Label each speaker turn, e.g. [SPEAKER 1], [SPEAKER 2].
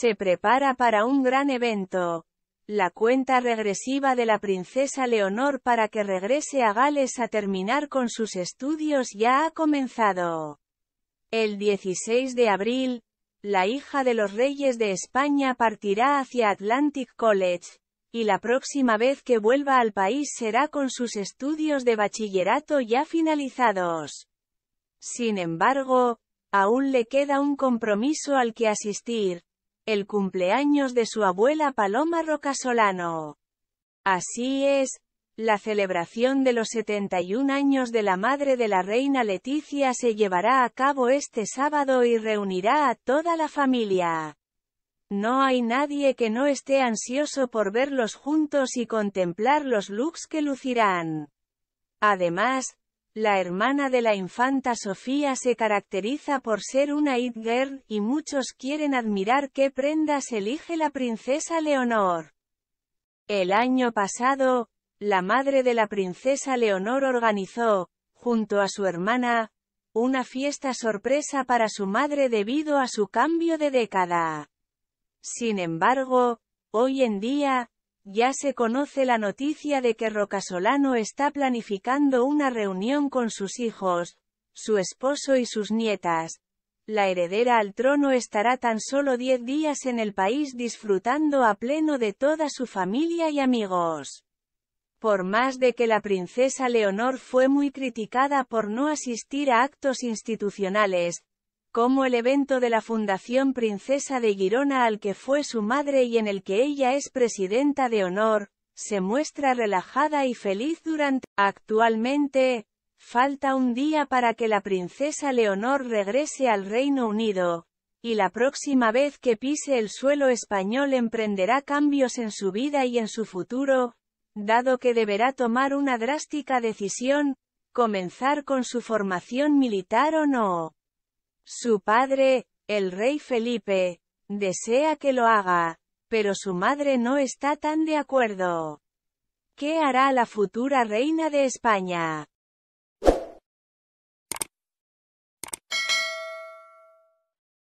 [SPEAKER 1] se prepara para un gran evento. La cuenta regresiva de la princesa Leonor para que regrese a Gales a terminar con sus estudios ya ha comenzado. El 16 de abril, la hija de los reyes de España partirá hacia Atlantic College, y la próxima vez que vuelva al país será con sus estudios de bachillerato ya finalizados. Sin embargo, aún le queda un compromiso al que asistir, el cumpleaños de su abuela Paloma Rocasolano. Así es, la celebración de los 71 años de la madre de la reina Leticia se llevará a cabo este sábado y reunirá a toda la familia. No hay nadie que no esté ansioso por verlos juntos y contemplar los looks que lucirán. Además, la hermana de la infanta Sofía se caracteriza por ser una it girl, y muchos quieren admirar qué prendas elige la princesa Leonor. El año pasado, la madre de la princesa Leonor organizó, junto a su hermana, una fiesta sorpresa para su madre debido a su cambio de década. Sin embargo, hoy en día, ya se conoce la noticia de que Rocasolano está planificando una reunión con sus hijos, su esposo y sus nietas. La heredera al trono estará tan solo 10 días en el país disfrutando a pleno de toda su familia y amigos. Por más de que la princesa Leonor fue muy criticada por no asistir a actos institucionales, como el evento de la Fundación Princesa de Girona al que fue su madre y en el que ella es presidenta de honor, se muestra relajada y feliz durante... Actualmente, falta un día para que la princesa Leonor regrese al Reino Unido, y la próxima vez que pise el suelo español emprenderá cambios en su vida y en su futuro, dado que deberá tomar una drástica decisión, comenzar con su formación militar o no. Su padre, el rey Felipe, desea que lo haga, pero su madre no está tan de acuerdo. ¿Qué hará la futura reina de España?